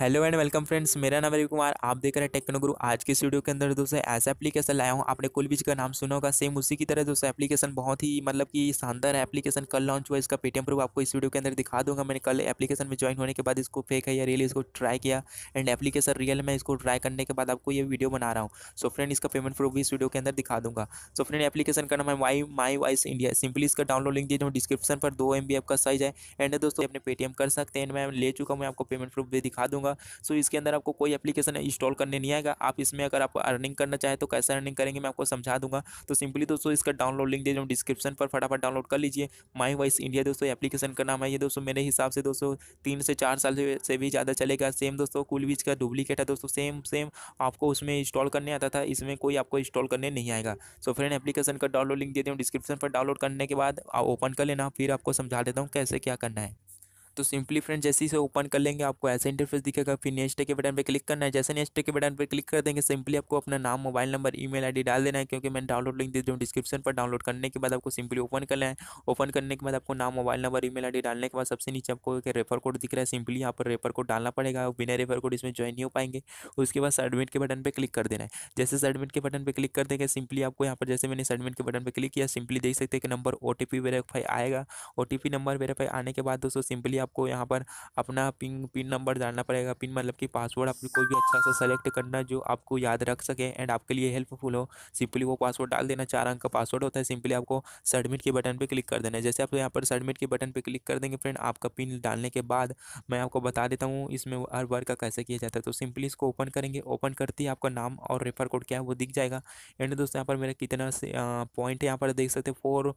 hello and welcome friends मेरा नाम रवि कुमार आप देख रहे हैं टेक्नो गुरु आज के स्टूडियो के अंदर दोस्तों ऐसा एप्लीकेशन लाया हूँ आपने कुल बीच का नाम सुना होगा सेम उसी की तरह दोस्तों एप्लीकेशन बहुत ही मतलब कि शानदार एप्लीकेशन कल लॉन्च हुआ इसका पेटीएम प्रूफ आपको इस वीडियो के अंदर दिखा दूंगा मैंने कल एप्लीकेशन में ज्वाइन होने के बाद इसको फेक है या रियल इसको ट्राई किया एंड एप्लीकेशन रियल में इसको ट्राई करने के बाद आपको ये वीडियो बना रहा हूँ सो फ्रेंड इसका पेमेंट प्रूफ भी इस वीडियो के अंदर दिखा दूंगा सो फ्रेंड एप्लीकेशन का नाम है my my voice India simply इसका डाउनलोड लिंक दे दूँ डिस्क्रिप्शन पर दो एम आपका साइज है एंड दोस्तों अपने पेटीएम कर सकते हैं मैं ले चुका हूँ मैं आपको पेमेंट प्रूफ भी दिखा दूँगा होगा सो इसके अंदर आपको कोई एप्लीकेशन इंस्टॉल करने नहीं आएगा आप इसमें अगर आप अर्निंग करना चाहें तो कैसे अर्निंग करेंगे मैं आपको समझा दूंगा तो सिंपली दोस्तों इसका डाउनलोड लिंक दे दूँ डिस्क्रिप्शन पर फटाफट डाउनलोड कर लीजिए माई वॉइस इंडिया दोस्तों एप्लीकेशन का नाम है ये दोस्तों मेरे हिसाब से दोस्तों तीन से चार साल से भी ज़्यादा चलेगा सेम दोस्तों कुलबीज का डुप्लीकेट है दोस्तों सेम सेम आपको उसमें इंस्टॉल करने आता था इसमें कोई आपको इंस्टॉल करने नहीं आएगा सो फ्रेंड एप्लीकेशन का डाउनलोड लिंक दे दूँ डिस्क्रिप्शन पर डाउनलोड करने के बाद ओपन कर लेना फिर आपको समझा देता हूँ कैसे क्या करना है तो सिंपली फ्रेंड जैसे इसे ओपन कर लेंगे आपको ऐसा इंटरफेस दिखेगा फिर नेक्स्ट के बटन पर क्लिक करना है जैसे नेक्स्ट के बटन पर क्लिक कर देंगे सिंपली आपको अपना नाम मोबाइल नंबर ईमेल आईडी डाल देना है क्योंकि मैंने डाउनलोड लिंक दे दूँ डिस्क्रिप्शन पर डाउनलोड करने के बाद आपको सिंपली ओपन कर है ओपन करने के बाद आपको नाम मोबाइल नंबर ई मेल डालने के बाद सबसे नीचे आपको एक रेफर कोड दिख रहा है सिंपली यहाँ पर रेफर कोड डालना पड़ेगा बिना रेफर कोड इसमें ज्वाइन नहीं हो पाएंगे उसके बाद सबमिट के बटन पर क्लिक कर देना है जैसे सबमिट के बटन पर क्लिक कर देंगे सिंपली आपको यहाँ पर जैसे मैंने सडमिट के बटन पर क्लिक किया सिंपली देख सकते हैं कि नंबर ओ टी वेरीफाई आएगा ओ टी नंबर वेरीफाई आने के बाद दोस्तों सिंपली आपको यहाँ पर अपना पिन पिन नंबर डालना पड़ेगा पिन मतलब कि पासवर्ड आप कोई भी अच्छा सा सेलेक्ट करना जो आपको याद रख सके एंड आपके लिए हेल्पफुल हो सिंपली वो पासवर्ड डाल देना चार अंक का पासवर्ड होता है सिंपली आपको सबमिट के बटन पर क्लिक कर देना है जैसे आप यहाँ पर सबमिट के बटन पर क्लिक कर देंगे फ्रेंड आपका पिन डालने के बाद मैं आपको बता देता हूँ इसमें हर वर्ग का कैसे किया जाता है तो सिंपली इसको ओपन करेंगे ओपन करते ही आपका नाम और रेफर कोड क्या है वो दिख जाएगा एंड दोस्तों यहाँ पर मेरा कितना पॉइंट यहाँ पर देख सकते हैं फोर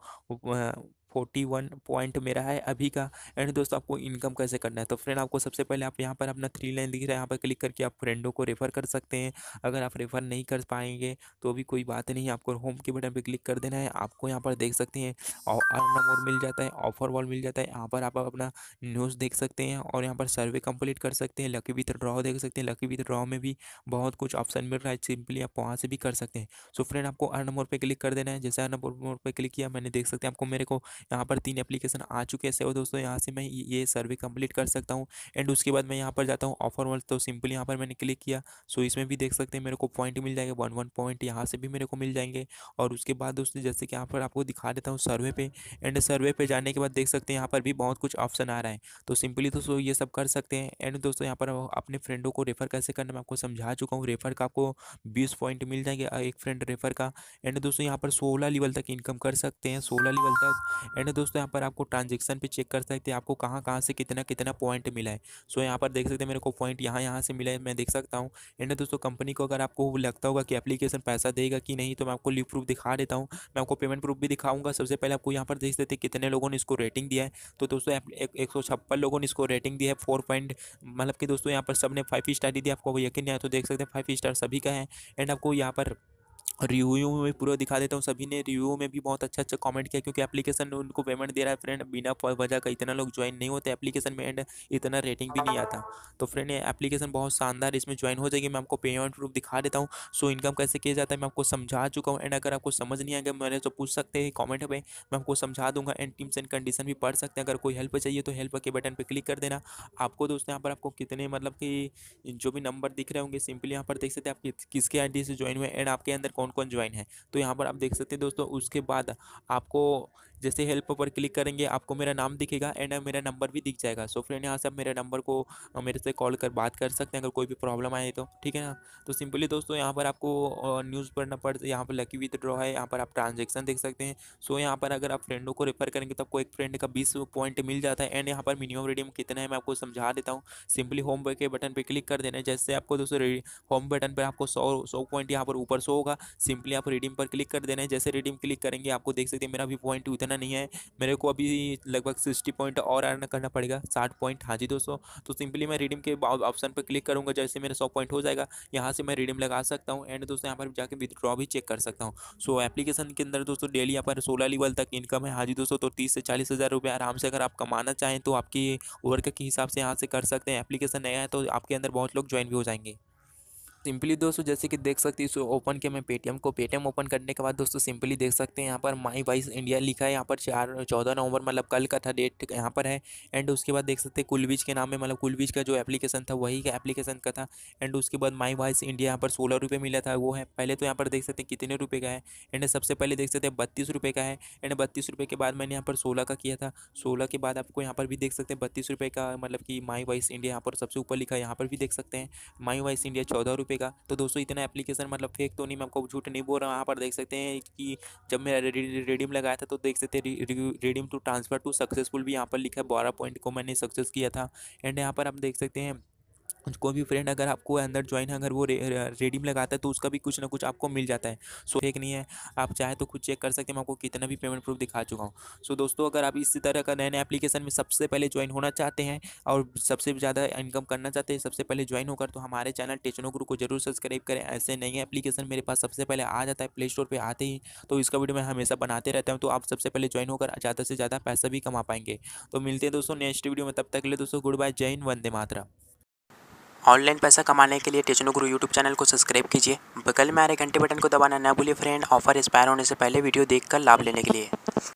फोर्टी वन पॉइंट मेरा है अभी का एंड दोस्तों आपको इनकम कैसे करना है तो फ्रेंड आपको सबसे पहले आप यहाँ पर अपना थ्री लाइन दिख रहा है यहाँ पर क्लिक करके आप फ्रेंडों को रेफ़र कर सकते हैं अगर आप रेफ़र नहीं कर पाएंगे तो भी कोई बात नहीं आपको होम के बटन पर क्लिक कर देना है आपको यहाँ पर देख सकते हैं और अर्न मोड मिल जाता है ऑफर वॉल मिल जाता है यहाँ पर आप अपना न्यूज़ देख सकते हैं और यहाँ पर सर्वे कंप्लीट कर सकते हैं लकी विथ ड्रॉ देख सकते हैं लकी विथ ड्रॉ में भी बहुत कुछ ऑप्शन मिल रहा है सिंपली आप वहाँ से भी कर सकते हैं सो फ्रेंड आपको अर्न मोड पर क्लिक कर देना है जैसे अर्न मोड पर क्लिक किया मैंने देख सकते हैं आपको मेरे को यहाँ पर तीन एप्लीकेशन आ चुके हैं सेव दोस्तों यहाँ से मैं ये सर्वे कंप्लीट कर सकता हूँ एंड उसके बाद मैं यहाँ पर जाता हूँ ऑफर वर्ल्ड तो सिंपली यहाँ पर मैंने क्लिक किया सो इसमें भी देख सकते हैं मेरे को पॉइंट मिल जाएंगे वन वन पॉइंट यहाँ से भी मेरे को मिल जाएंगे और उसके बाद दोस्तों जैसे कि यहाँ पर आपको दिखा देता हूँ सर्वे पर एंड सर्वे पर जाने के बाद देख सकते हैं यहाँ पर भी बहुत कुछ ऑप्शन आ रहा है तो सिंपली दोस्तों ये सब कर सकते हैं एंड दोस्तों यहाँ पर अपने फ्रेंडों को रेफर कैसे करना मैं आपको समझा चुका हूँ रेफर का आपको बीस पॉइंट मिल जाएंगे एक फ्रेंड रेफर का एंड दोस्तों यहाँ पर सोलह लेवल तक इनकम कर सकते हैं सोलह लेवल तक एंड दोस्तों यहाँ पर आपको ट्रांजेक्शन पे चेक कर सकते हैं आपको कहाँ कहाँ से कितना कितना पॉइंट मिला है सो यहाँ पर देख सकते हैं मेरे को पॉइंट यहाँ यहाँ से मिला है मैं देख सकता हूँ एंड दोस्तों कंपनी को अगर आपको लगता होगा कि एप्लीकेशन पैसा देगा कि नहीं तो मैं आपको लिप प्रूफ दिखा देता हूँ मैं आपको पेमेंट प्रूफ भी दिखाऊंगा सबसे पहले आपको यहाँ पर देख सकते हैं कितने लोगों ने इसको रेटिंग दिया है तो दोस्तों एक सौ छप्पन लोगों ने इसको रेटिंग दिया है फोर पॉइंट मतलब कि दोस्तों यहाँ पर सबने फाइव स्टार दी आपको यकीन नहीं आया तो देख सकते हैं फाइव स्टार सभी का है एंड आपको यहाँ पर रिव्यू में पूरा दिखा देता हूँ सभी ने रिव्यू में भी बहुत अच्छा अच्छा कमेंट किया क्योंकि एप्लीकेशन उनको पेमेंट दे रहा है फ्रेंड बिना वजह का इतना लोग ज्वाइन नहीं होते एप्लीकेशन में एंड इतना रेटिंग भी नहीं आता तो फ्रेंड एप्लीकेशन बहुत शानदार इसमें ज्वाइन हो जाएगी मैं आपको पेमेंट प्रूफ दिखा देता हूँ सो इनकम कैसे किया जाता है मैं आपको समझा चुका हूँ एंड अगर आपको समझ नहीं आएगा मेरे तो पूछ सकते हैं कॉमेंट में मैं आपको समझा दूंगा एंड टर्म्स एंड कंडीशन भी पढ़ सकते हैं अगर कोई हेल्प चाहिए तो हेल्प के बटन पर क्लिक कर देना आपको दोस्तों यहाँ पर आपको कितने मतलब कि जो भी नंबर दिख रहे होंगे सिंपली यहाँ पर देख सकते हैं आप किसके आई से ज्वाइन हुए एंड आपके अंदर कौन कौन ज्वाइन है तो यहाँ पर आप देख सकते हैं दोस्तों उसके बाद आपको जैसे हेल्प पर क्लिक करेंगे आपको मेरा नाम दिखेगा एंड मेरा नंबर भी दिख जाएगा सो फ्रेंड यहाँ से आप मेरे नंबर को मेरे से कॉल कर बात कर सकते हैं अगर कोई भी प्रॉब्लम आए तो ठीक है ना तो सिंपली दोस्तों यहाँ पर आपको न्यूज़ पढ़ना है यहाँ पर लकी विथ ड्रॉ है यहाँ पर आप ट्रांजेक्शन देख सकते हैं सो यहाँ पर अगर आप फ्रेंडों को रेफर करेंगे तो आपको एक फ्रेंड का बीस पॉइंट मिल जाता है एंड यहाँ पर मिनिमम रिडीम कितना है मैं आपको समझा देता हूँ सिंपली होम के बटन पर क्लिक कर देना जैसे आपको दोस्तों होम बटन पर आपको सौ सौ पॉइंट यहाँ पर ऊपर सौ होगा सिंपली आप रिडीम पर क्लिक कर देना है जैसे रिडीम क्लिक करेंगे आपको देख सकते हैं मेरा भी पॉइंट उतना देना नहीं है मेरे को अभी लगभग सिक्सटी पॉइंट और अर्न करना पड़ेगा साठ पॉइंट हाँ जी दोस्तों तो सिंपली मैं रिडीम के ऑप्शन पर क्लिक करूँगा जैसे मेरा सौ पॉइंट हो जाएगा यहाँ से मैं रिडीम लगा सकता हूँ एंड दोस्तों यहाँ पर जाकर विदड्रॉ भी चेक कर सकता हूँ सो एप्लीकेशन के अंदर दोस्तों डेली यहाँ पर सोलह लेवल तक इनकम है हाँ जी दोस्तों तो तीस से चालीस हज़ार रुपये आराम से अगर आप कमाना चाहें तो आपकी वर्क के हिसाब से यहाँ से कर सकते हैं एप्लीकेशन नया है तो आपके अंदर बहुत लोग ज्वाइन भी हो जाएंगे सिंपली दोस्तों जैसे कि देख सकते हैं इसे ओपन किया मैं पेटीएम को पेटीएम ओपन करने के बाद दोस्तों सिंपली देख सकते हैं यहाँ पर माई वाइस इंडिया लिखा है यहाँ पर चार चौदह नवंबर मतलब कल का था डेट यहाँ पर है एंड उसके बाद देख सकते हैं कुलबीज के नाम में मतलब कुलबीज का जो एप्लीकेशन था वही का एप्लीकेशन का था एंड उसके बाद माई वाइस इंडिया यहाँ पर सोलह रुपये मिला था वो है पहले तो यहाँ पर देख सकते हैं कितने रुपये का है एंड सबसे पहले देख सकते हैं बत्तीस रुपये का है एंड बत्तीस रुपये के बाद मैंने यहाँ पर सोलह का किया था सोलह के बाद आपको यहाँ पर भी देख सकते हैं बत्तीस रुपये का मतलब कि माई वाइस इंडिया यहाँ पर सबसे ऊपर लिखा है यहाँ पर भी देख सकते हैं माई वाइस इंडिया चौदह रुपये का तो दोस्तों इतना एप्लीकेशन मतलब फेक तो नहीं मैं आपको झूठ नहीं बोल रहा यहाँ पर देख सकते हैं कि जब मैं रेडीम लगाया था तो देख सकते redeem to transfer to successful भी यहाँ पर लिखा है बारह पॉइंट को मैंने सक्सेस किया था एंड यहाँ पर आप देख सकते हैं कोई भी फ्रेंड अगर आपको अंदर ज्वाइन है अगर वो रेडीम लगाता है तो उसका भी कुछ ना कुछ आपको मिल जाता है सो एक नहीं है आप चाहे तो खुद चेक कर सकते हैं मैं आपको कितना भी पेमेंट प्रूफ दिखा चुका हूँ सो दोस्तों अगर आप इसी तरह का नए नए एप्लीकेशन में सबसे पहले ज्वाइन होना चाहते हैं और सबसे ज़्यादा इनकम करना चाहते हैं सबसे पहले ज्वाइन होकर तो हमारे चैनल टेचनो ग्रुप को जरूर सब्सक्राइब करें ऐसे नए एप्लीकेशन मेरे पास सबसे पहले आ जाता है प्ले स्टोर पर आते ही तो इसका वीडियो मैं हमेशा बनाते रहता हूँ तो आप सबसे पहले ज्वाइन होकर ज़्यादा से ज़्यादा पैसा भी कमा पाएंगे तो मिलते हैं दोस्तों नेक्स्ट वीडियो में तब तक ले दोस्तों गुड बाय जय हिंद वंदे मातरा ऑनलाइन पैसा कमाने के लिए टेचनो गुरु यूट्यूब चैनल को सब्सक्राइब कीजिए बगल में आ रहे घंटे बटन को दबाना ना भूलिए फ्रेंड ऑफर एक्सपायर होने से पहले वीडियो देखकर लाभ लेने के लिए